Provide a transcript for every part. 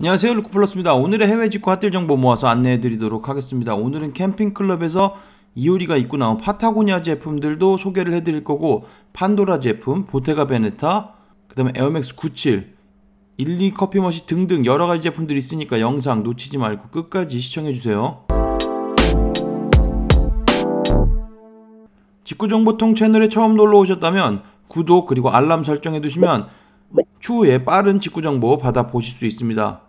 안녕하세요 루크플러스입니다. 오늘의 해외 직구 핫딜 정보 모아서 안내해 드리도록 하겠습니다. 오늘은 캠핑클럽에서 이효리가 입고 나온 파타고니아 제품들도 소개를 해 드릴 거고 판도라 제품, 보테가 베네타, 그 다음에 에어맥스 97, 12 커피머신 등등 여러가지 제품들이 있으니까 영상 놓치지 말고 끝까지 시청해주세요. 직구정보통 채널에 처음 놀러오셨다면 구독 그리고 알람 설정해두시면 추후에 빠른 직구정보 받아보실 수 있습니다.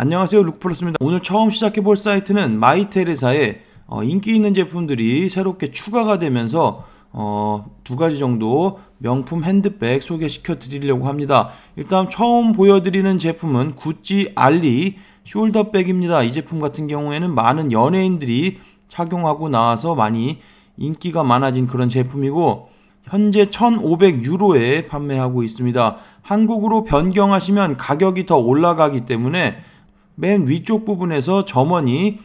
안녕하세요 룩플러스입니다 오늘 처음 시작해볼 사이트는 마이테레사에 어, 인기 있는 제품들이 새롭게 추가가 되면서 어, 두 가지 정도 명품 핸드백 소개시켜 드리려고 합니다 일단 처음 보여드리는 제품은 구찌 알리 숄더백입니다 이 제품 같은 경우에는 많은 연예인들이 착용하고 나와서 많이 인기가 많아진 그런 제품이고 현재 1500유로에 판매하고 있습니다 한국으로 변경하시면 가격이 더 올라가기 때문에 맨 위쪽 부분에서 점원이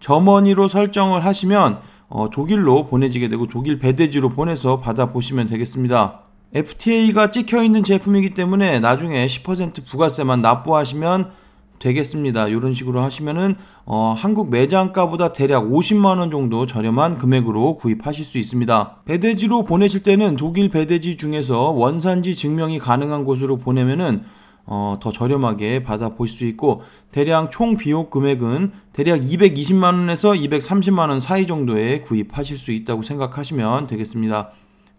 점원이로 설정을 하시면 어, 독일로 보내지게 되고 독일 배대지로 보내서 받아보시면 되겠습니다. FTA가 찍혀 있는 제품이기 때문에 나중에 10% 부가세만 납부하시면 되겠습니다. 이런 식으로 하시면은 어, 한국 매장가보다 대략 50만 원 정도 저렴한 금액으로 구입하실 수 있습니다. 배대지로 보내실 때는 독일 배대지 중에서 원산지 증명이 가능한 곳으로 보내면은 어, 더 저렴하게 받아보실수 있고 대략 총 비용 금액은 대략 220만원에서 230만원 사이 정도에 구입하실 수 있다고 생각하시면 되겠습니다.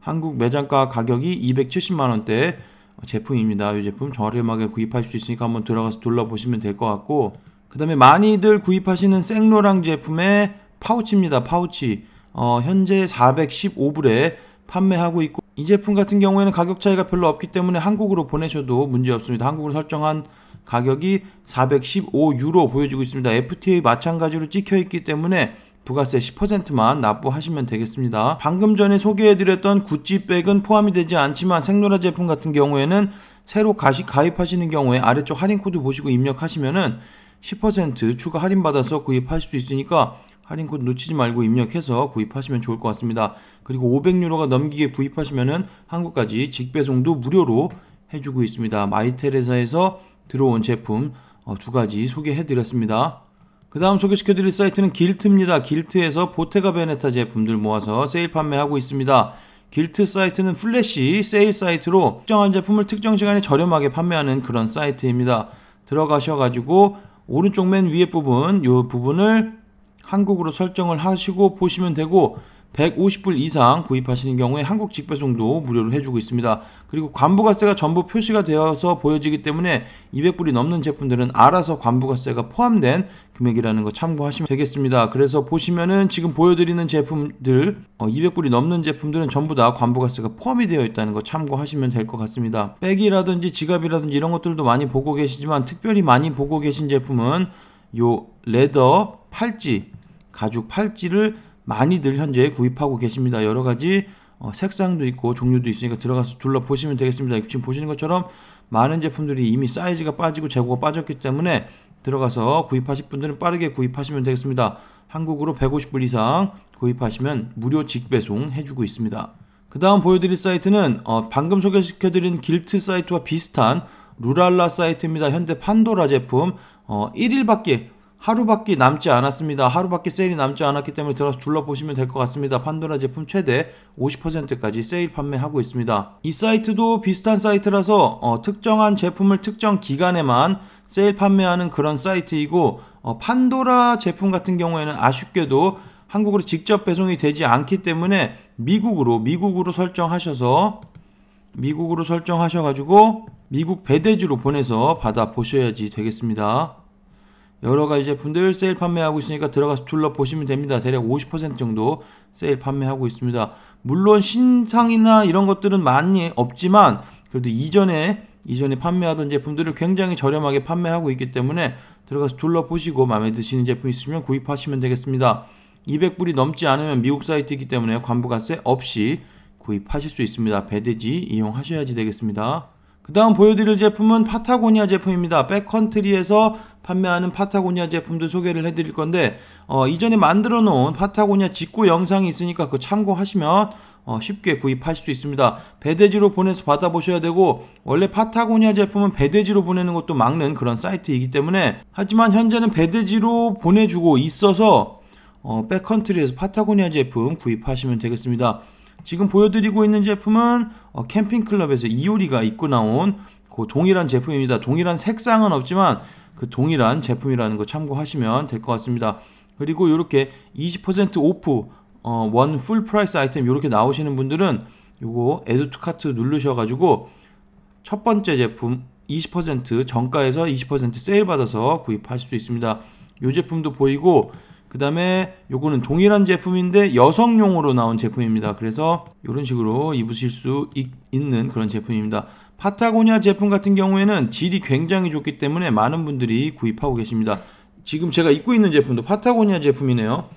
한국 매장가 가격이 270만원대 제품입니다. 이 제품 저렴하게 구입할 수 있으니까 한번 들어가서 둘러보시면 될 것 같고 그 다음에 많이들 구입하시는 생로랑 제품의 파우치입니다. 파우치 어, 현재 415불에 판매하고 있고 이 제품 같은 경우에는 가격 차이가 별로 없기 때문에 한국으로 보내셔도 문제없습니다. 한국으로 설정한 가격이 415유로 보여지고 있습니다. FTA 마찬가지로 찍혀있기 때문에 부가세 10%만 납부하시면 되겠습니다. 방금 전에 소개해드렸던 구찌백은 포함이 되지 않지만 생로라 제품 같은 경우에는 새로 가시, 가입하시는 경우에 아래쪽 할인코드 보시고 입력하시면10% 추가 할인받아서 구입할 수 있으니까 할인코드 놓치지 말고 입력해서 구입하시면 좋을 것 같습니다. 그리고 500유로가 넘기게 구입하시면은 한국까지 직배송도 무료로 해주고 있습니다. 마이텔에서에서 들어온 제품 어, 두 가지 소개해드렸습니다. 그 다음 소개시켜드릴 사이트는 길트입니다. 길트에서 보테가 베네타 제품들 모아서 세일 판매하고 있습니다. 길트 사이트는 플래시 세일 사이트로 특정한 제품을 특정 시간에 저렴하게 판매하는 그런 사이트입니다. 들어가셔가지고 오른쪽 맨 위에 부분 이 부분을 한국으로 설정을 하시고 보시면 되고 150불 이상 구입하시는 경우에 한국 직배송도 무료로 해주고 있습니다. 그리고 관부가세가 전부 표시가 되어서 보여지기 때문에 200불이 넘는 제품들은 알아서 관부가세가 포함된 금액이라는 거 참고하시면 되겠습니다. 그래서 보시면은 지금 보여드리는 제품들 200불이 어, 넘는 제품들은 전부 다 관부가세가 포함이 되어 있다는 거 참고하시면 될 것 같습니다. 백이라든지 지갑이라든지 이런 것들도 많이 보고 계시지만 특별히 많이 보고 계신 제품은 요 레더 팔찌 가죽 팔찌를 많이들 현재 구입하고 계십니다. 여러 가지 어, 색상도 있고 종류도 있으니까 들어가서 둘러보시면 되겠습니다. 지금 보시는 것처럼 많은 제품들이 이미 사이즈가 빠지고 재고가 빠졌기 때문에 들어가서 구입하실 분들은 빠르게 구입하시면 되겠습니다. 한국으로 150불 이상 구입하시면 무료 직배송 해주고 있습니다. 그 다음 보여드릴 사이트는 어, 방금 소개시켜드린 길트 사이트와 비슷한 루랄라 사이트입니다. 현대 판도라 제품 어, 1일밖에 하루밖에 남지 않았습니다. 하루밖에 세일이 남지 않았기 때문에 들어서 둘러보시면 될 것 같습니다. 판도라 제품 최대 50%까지 세일 판매하고 있습니다. 이 사이트도 비슷한 사이트라서 어, 특정한 제품을 특정 기간에만 세일 판매하는 그런 사이트이고 어, 판도라 제품 같은 경우에는 아쉽게도 한국으로 직접 배송이 되지 않기 때문에 미국으로 미국으로 설정하셔서 미국으로 설정하셔가지고 미국 배대지로 보내서 받아 보셔야지 되겠습니다. 여러 가지 제품들 세일 판매하고 있으니까 들어가서 둘러보시면 됩니다. 대략 50% 정도 세일 판매하고 있습니다. 물론 신상이나 이런 것들은 많이 없지만 그래도 이전에 이전에 판매하던 제품들을 굉장히 저렴하게 판매하고 있기 때문에 들어가서 둘러보시고 마음에 드시는 제품 있으면 구입하시면 되겠습니다. 200불이 넘지 않으면 미국 사이트이기 때문에 관부가세 없이 구입하실 수 있습니다. 배대지 이용하셔야지 되겠습니다. 그 다음 보여드릴 제품은 파타고니아 제품입니다. 백컨트리에서 판매하는 파타고니아 제품들 소개를 해드릴 건데 어, 이전에 만들어 놓은 파타고니아 직구 영상이 있으니까 그 참고하시면 어, 쉽게 구입하실 수 있습니다. 배대지로 보내서 받아보셔야 되고 원래 파타고니아 제품은 배대지로 보내는 것도 막는 그런 사이트이기 때문에 하지만 현재는 배대지로 보내주고 있어서 어, 백컨트리에서 파타고니아 제품 구입하시면 되겠습니다. 지금 보여드리고 있는 제품은 어, 캠핑 클럽에서 이효리가 입고 나온 그 동일한 제품입니다. 동일한 색상은 없지만 그 동일한 제품이라는 거 참고하시면 될 것 같습니다. 그리고 이렇게 20% 오프 어, 원풀 프라이스 아이템 이렇게 나오시는 분들은 이거 에드 투 카트 누르셔가지고 첫 번째 제품 20% 정가에서 20% 세일 받아서 구입하실 수 있습니다. 이 제품도 보이고 그 다음에 요거는 동일한 제품인데 여성용으로 나온 제품입니다. 그래서 이런 식으로 입으실 수 있, 는 그런 제품입니다. 파타고니아 제품 같은 경우에는 질이 굉장히 좋기 때문에 많은 분들이 구입하고 계십니다. 지금 제가 입고 있는 제품도 파타고니아 제품이네요.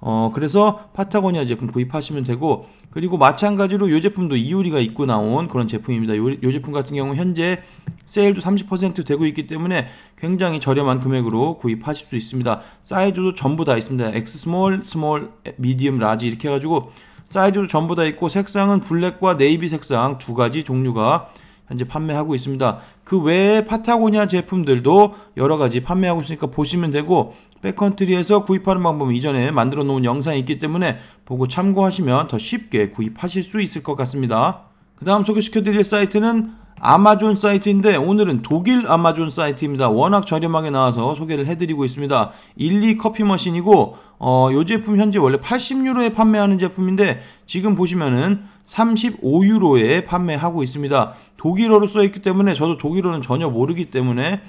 어, 그래서 파타고니아 제품 구입하시면 되고 그리고 마찬가지로 이 제품도 이효리가 입고 나온 그런 제품입니다. 이 제품 같은 경우 현재 세일도 30% 되고 있기 때문에 굉장히 저렴한 금액으로 구입하실 수 있습니다. 사이즈도 전부 다 있습니다. X 스몰, 스몰, 미디엄 라지 이렇게 해가지고 사이즈도 전부 다 있고 색상은 블랙과 네이비 색상 두 가지 종류가 현재 판매하고 있습니다. 그 외에 파타고니아 제품들도 여러 가지 판매하고 있으니까 보시면 되고 백컨트리에서 구입하는 방법 이전에 만들어 놓은 영상이 있기 때문에 보고 참고하시면 더 쉽게 구입하실 수 있을 것 같습니다. 그 다음 소개시켜 드릴 사이트는 아마존 사이트인데 오늘은 독일 아마존 사이트입니다. 워낙 저렴하게 나와서 소개를 해드리고 있습니다. 일리 커피 머신이고 어, 이 제품 현재 원래 80유로에 판매하는 제품인데 지금 보시면은 35유로에 판매하고 있습니다. 독일어로 써있기 때문에 저도 독일어는 전혀 모르기 때문에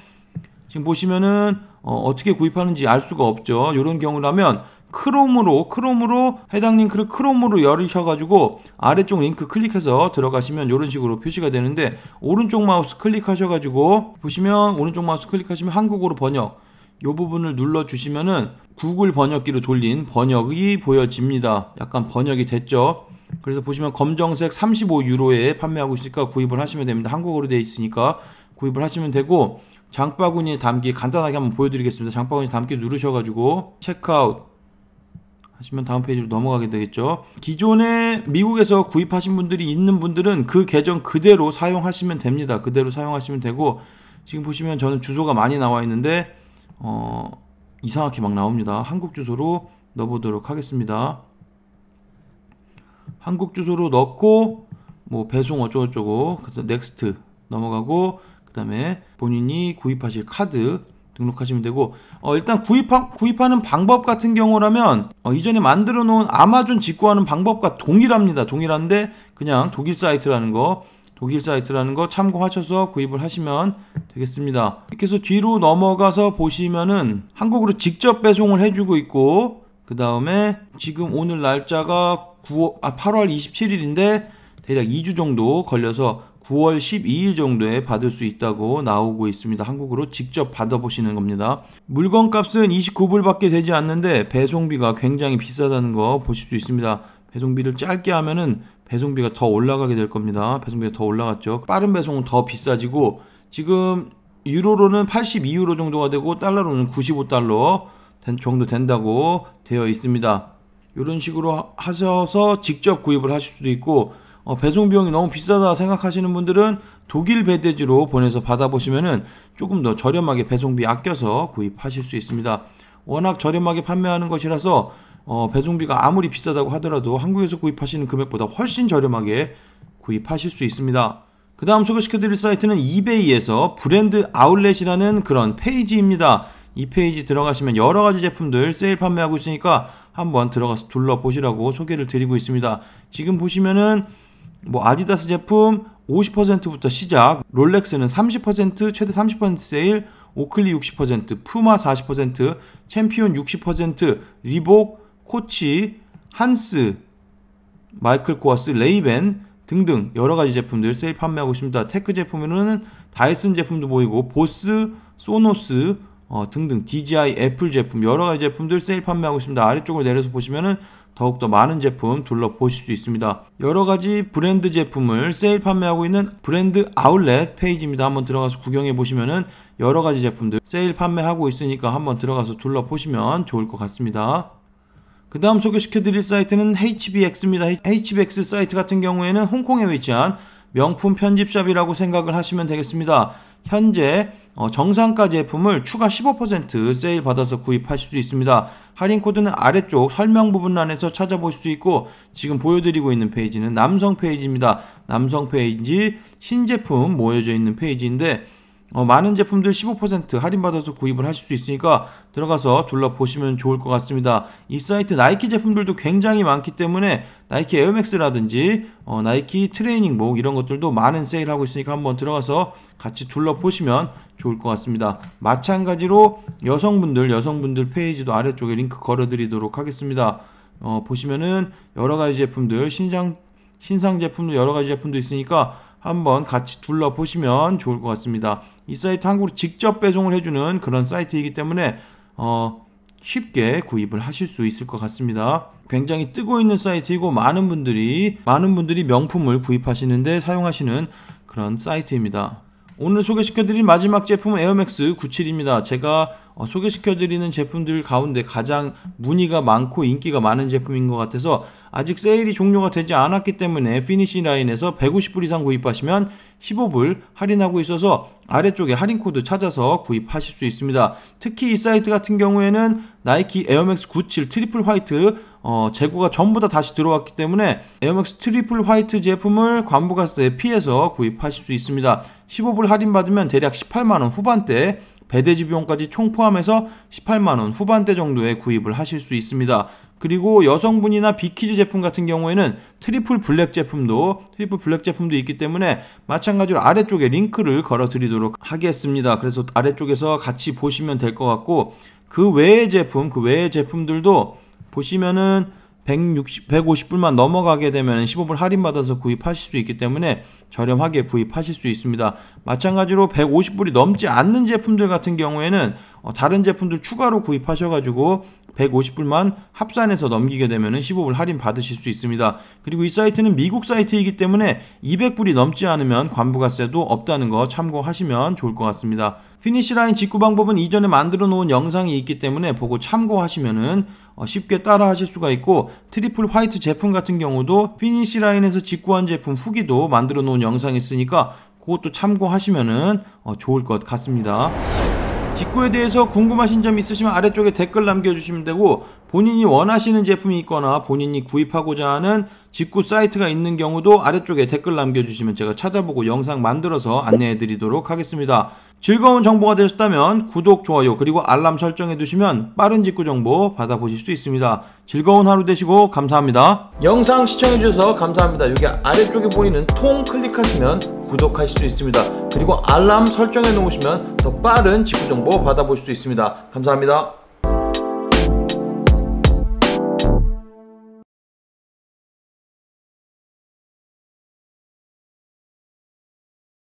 지금 보시면은 어, 떻게 구입하는지 알 수가 없죠. 이런 경우라면 크롬으로 크롬으로 해당 링크를 크롬으로 열으셔가지고 아래쪽 링크 클릭해서 들어가시면 이런 식으로 표시가 되는데 오른쪽 마우스 클릭하셔가지고 보시면 오른쪽 마우스 클릭하시면 한국어로 번역 요 부분을 눌러주시면은 구글 번역기로 돌린 번역이 보여집니다. 약간 번역이 됐죠. 그래서 보시면 검정색 35유로에 판매하고 있으니까 구입을 하시면 됩니다. 한국어로 되어 있으니까 구입을 하시면 되고 장바구니에 담기 간단하게 한번 보여드리겠습니다. 장바구니 담기 누르셔가지고 체크아웃 하시면 다음 페이지로 넘어가게 되겠죠. 기존에 미국에서 구입하신 분들이 있는 분들은 그 계정 그대로 사용하시면 됩니다. 그대로 사용하시면 되고 지금 보시면 저는 주소가 많이 나와 있는데 어, 이상하게 막 나옵니다. 한국 주소로 넣어보도록 하겠습니다. 한국 주소로 넣고 뭐 배송 어쩌고저쩌고 그래서 넥스트 넘어가고 그다음에 본인이 구입하실 카드 등록하시면 되고 어, 일단 구입하, 구입하는 방법 같은 경우라면 어, 이전에 만들어 놓은 아마존 직구하는 방법과 동일합니다 동일한데 그냥 독일 사이트라는 거 독일 사이트라는 거 참고하셔서 구입을 하시면 되겠습니다 이렇게 해서 뒤로 넘어가서 보시면은 한국으로 직접 배송을 해주고 있고 그 다음에 지금 오늘 날짜가 9월, 아, 8월 27일인데 대략 2주 정도 걸려서 9월 12일 정도에 받을 수 있다고 나오고 있습니다. 한국으로 직접 받아보시는 겁니다. 물건 값은 29불밖에 되지 않는데 배송비가 굉장히 비싸다는 거 보실 수 있습니다. 배송비를 짧게 하면은 배송비가 더 올라가게 될 겁니다. 배송비가 더 올라갔죠. 빠른 배송은 더 비싸지고 지금 유로로는 82유로 정도가 되고 달러로는 95달러 정도 된다고 되어 있습니다. 이런 식으로 하셔서 직접 구입을 하실 수도 있고 어, 배송 비용이 너무 비싸다 생각하시는 분들은 독일 배대지로 보내서 받아보시면은 조금 더 저렴하게 배송비 아껴서 구입하실 수 있습니다. 워낙 저렴하게 판매하는 것이라서 어, 배송비가 아무리 비싸다고 하더라도 한국에서 구입하시는 금액보다 훨씬 저렴하게 구입하실 수 있습니다. 그 다음 소개시켜드릴 사이트는 이베이에서 브랜드 아울렛이라는 그런 페이지입니다. 이 페이지 들어가시면 여러 가지 제품들 세일 판매하고 있으니까 한번 들어가서 둘러보시라고 소개를 드리고 있습니다. 지금 보시면은 뭐 아디다스 제품 50%부터 시작, 롤렉스는 30% 최대 30% 세일, 오클리 60%, 푸마 40%, 챔피온 60%, 리복, 코치, 한스, 마이클 코어스, 레이벤 등등 여러 가지 제품들 세일 판매하고 있습니다. 테크 제품으로는 다이슨 제품도 보이고 보스, 소노스 어, 등등 DJI, 애플 제품 여러 가지 제품들 세일 판매하고 있습니다. 아래쪽으로 내려서 보시면은 더욱더 많은 제품 둘러보실 수 있습니다. 여러 가지 브랜드 제품을 세일 판매하고 있는 브랜드 아울렛 페이지입니다. 한번 들어가서 구경해 보시면은 여러 가지 제품들 세일 판매하고 있으니까 한번 들어가서 둘러보시면 좋을 것 같습니다. 그 다음 소개시켜 드릴 사이트는 HBX입니다. HBX 사이트 같은 경우에는 홍콩에 위치한 명품 편집샵이라고 생각을 하시면 되겠습니다. 현재 어, 정상가 제품을 추가 15% 세일 받아서 구입하실 수 있습니다. 할인 코드는 아래쪽 설명 부분란에서 찾아볼 수 있고 지금 보여드리고 있는 페이지는 남성 페이지입니다. 남성 페이지 신제품 모여져 있는 페이지인데 어, 많은 제품들 15% 할인받아서 구입을 하실 수 있으니까 들어가서 둘러보시면 좋을 것 같습니다. 이 사이트 나이키 제품들도 굉장히 많기 때문에 나이키 에어맥스라든지 어, 나이키 트레이닝복 이런 것들도 많은 세일하고 있으니까 한번 들어가서 같이 둘러보시면 좋을 것 같습니다. 마찬가지로 여성분들, 여성분들 페이지도 아래쪽에 링크 걸어드리도록 하겠습니다. 어, 보시면은 여러 가지 제품들, 신상, 신상 제품도 여러 가지 제품도 있으니까 한번 같이 둘러보시면 좋을 것 같습니다. 이 사이트 한국으로 직접 배송을 해주는 그런 사이트이기 때문에 어, 쉽게 구입을 하실 수 있을 것 같습니다. 굉장히 뜨고 있는 사이트이고 많은 분들이 많은 분들이 명품을 구입하시는데 사용하시는 그런 사이트입니다. 오늘 소개시켜드린 마지막 제품은 에어맥스 97입니다. 제가 어, 소개시켜드리는 제품들 가운데 가장 문의가 많고 인기가 많은 제품인 것 같아서 아직 세일이 종료가 되지 않았기 때문에 피니시 라인에서 150불 이상 구입하시면 15불 할인하고 있어서 아래쪽에 할인 코드 찾아서 구입하실 수 있습니다. 특히 이 사이트 같은 경우에는 나이키 에어맥스 97 트리플 화이트 어, 재고가 전부 다 다시 들어왔기 때문에 에어맥스 트리플 화이트 제품을 관부가스에 피해서 구입하실 수 있습니다. 15불 할인받으면 대략 18만원 후반대에 배대지 비용까지 총 포함해서 18만원 후반대 정도에 구입을 하실 수 있습니다. 그리고 여성분이나 비키즈 제품 같은 경우에는 트리플 블랙 제품도 트리플 블랙 제품도 있기 때문에 마찬가지로 아래쪽에 링크를 걸어 드리도록 하겠습니다. 그래서 아래쪽에서 같이 보시면 될 것 같고 그 외의 제품 그 외의 제품들도 보시면은 160, 150불만 넘어가게 되면 15불 할인받아서 구입하실 수 있기 때문에 저렴하게 구입하실 수 있습니다. 마찬가지로 150불이 넘지 않는 제품들 같은 경우에는 어, 다른 제품들 추가로 구입하셔가지고 150불만 합산해서 넘기게 되면 15불 할인 받으실 수 있습니다. 그리고 이 사이트는 미국 사이트이기 때문에 200불이 넘지 않으면 관부가세도 없다는 거 참고하시면 좋을 것 같습니다. 피니시 라인 직구 방법은 이전에 만들어 놓은 영상이 있기 때문에 보고 참고하시면은 어, 쉽게 따라 하실 수가 있고 트리플 화이트 제품 같은 경우도 피니시 라인에서 직구한 제품 후기도 만들어 놓은 영상이 있으니까 그것도 참고하시면은 어, 좋을 것 같습니다. 직구에 대해서 궁금하신 점 있으시면 아래쪽에 댓글 남겨주시면 되고 본인이 원하시는 제품이 있거나 본인이 구입하고자 하는 직구 사이트가 있는 경우도 아래쪽에 댓글 남겨주시면 제가 찾아보고 영상 만들어서 안내해 드리도록 하겠습니다. 즐거운 정보가 되셨다면 구독, 좋아요, 그리고 알람 설정해 두시면 빠른 직구 정보 받아보실 수 있습니다. 즐거운 하루 되시고 감사합니다. 영상 시청해 주셔서 감사합니다. 여기 아래쪽에 보이는 통 클릭하시면 구독하실 수 있습니다. 그리고 알람 설정해 놓으시면 더 빠른 직구 정보 받아보실 수 있습니다. 감사합니다.